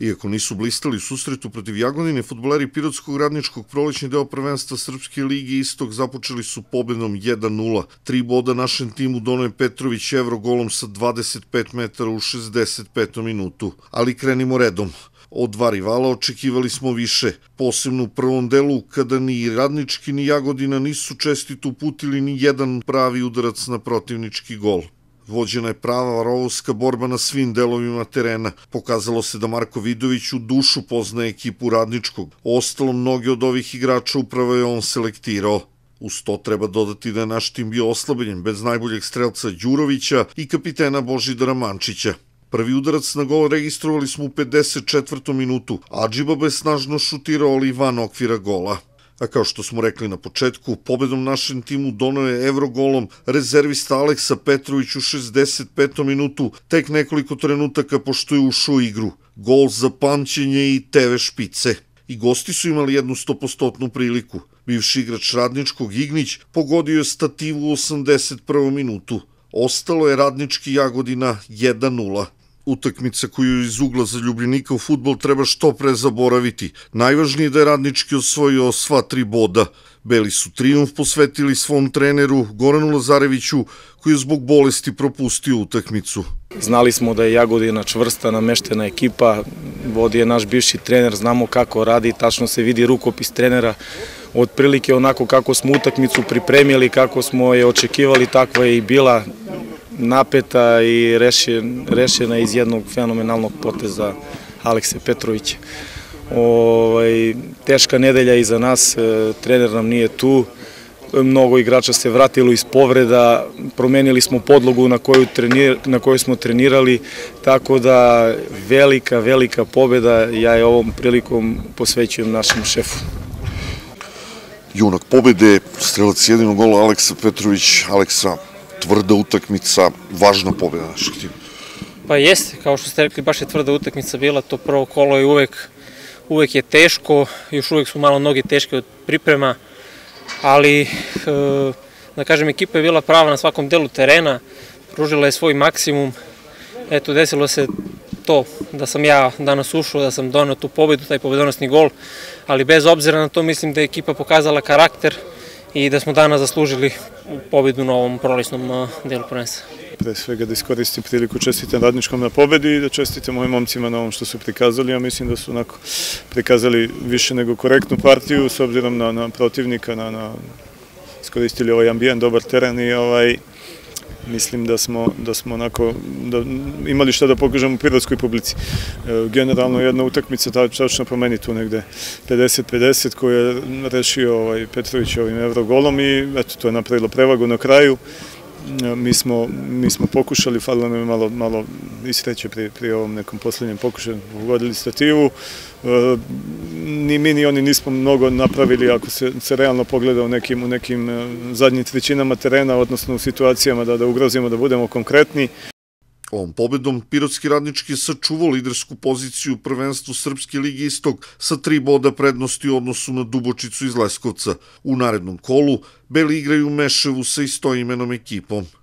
Iako nisu blistali u susretu protiv Jagodine, futboleri Pirotskog radničkog prolećni deo prvenstva Srpske ligi Istok započeli su pobedom 1-0. Tri boda našem timu donoje Petrović Evro golom sa 25 metara u 65. minutu. Ali krenimo redom. Od dva rivala očekivali smo više, posebno u prvom delu kada ni Radnički ni Jagodina nisu čestito uputili ni jedan pravi udarac na protivnički gol. Vođena je prava varovska borba na svim delovima terena. Pokazalo se da Marko Vidović u dušu poznaje ekipu radničkog. Ostalo mnogi od ovih igrača upravo je on selektirao. Uz to treba dodati da je naš tim bio oslabljen bez najboljeg strelca Đurovića i kapitena Božidara Mančića. Prvi udarac na gol registrovali smo u 54. minutu. Adžibaba je snažno šutirao ali van okvira gola a kao što smo rekli na početku, pobedom našem timu donao je evrogolom rezervista Aleksa Petrović u 65. minutu, tek nekoliko trenutaka pošto je ušao igru. Gol za pamćenje i TV špice. I gosti su imali jednu stopostotnu priliku. Bivši igrač Radničkog Ignić pogodio je stativu u 81. minutu. Ostalo je Radnički Jagodina 1 -0 utakmica koju iz ugla zaljubljenika u futbol treba što pre zaboraviti. Najvažnije je da je radnički osvojio sva tri boda. Beli su triumf posvetili svom treneru Goranu Lazareviću koji je zbog bolesti propustio utakmicu. Znali smo da je Jagodina čvrsta, nameštena ekipa, vodi je naš bivši trener, znamo kako radi, tačno se vidi rukopis trenera, otprilike onako kako smo utakmicu pripremili, kako smo je očekivali, takva je i bila, napeta i rešena iz jednog fenomenalnog poteza Alekse Petrovića. Ovaj, teška nedelja iza nas, e, trener nam nije tu, mnogo igrača se vratilo iz povreda, promenili smo podlogu na koju, trenir, na smo trenirali, tako da velika, velika pobeda, ja je ovom prilikom posvećujem našem šefu. Junak pobede, strelac jedinog gola Aleksa Petrović, Aleksa tvrda utakmica, važna pobjeda našeg tima. Pa jeste, kao što ste rekli, baš je tvrda utakmica bila, to prvo kolo je uvek, uvek je teško, još uvek su malo noge teške od priprema, ali, e, da kažem, ekipa je bila prava na svakom delu terena, pružila je svoj maksimum, eto, desilo se to da sam ja danas ušao, da sam donao tu pobedu, taj pobedonosni gol, ali bez obzira na to mislim da je ekipa pokazala karakter, i da smo danas zaslužili pobedu na ovom prolisnom delu prvenstva. Pre svega da iskoristim priliku čestitam radničkom na pobedi i da čestitam mojim momcima na ovom što su prikazali. Ja mislim da su onako prikazali više nego korektnu partiju s obzirom na, na protivnika, na, na iskoristili ovaj ambijen, dobar teren i ovaj mislim da smo, da smo onako, da imali šta da pokažemo pirotskoj publici. E, generalno jedna utakmica tačno po meni tu negde 50-50 koju je rešio ovaj Petrović ovim evrogolom i eto, to je napravilo prevagu na kraju mi smo, mi smo pokušali, falilo nam je malo, malo isreće pri, pri ovom nekom poslednjem pokušaju, pogodili stativu. E, ni mi ni oni nismo mnogo napravili ako se, se realno pogleda u nekim, u nekim e, zadnjim trećinama terena, odnosno u situacijama da, da ugrozimo, da budemo konkretni. Ovom pobedom Pirotski radnički je sačuvao lidersku poziciju u prvenstvu Srpske lige Istog sa tri boda prednosti u odnosu na Dubočicu iz Leskovca. U narednom kolu Beli igraju Meševu sa istoimenom ekipom.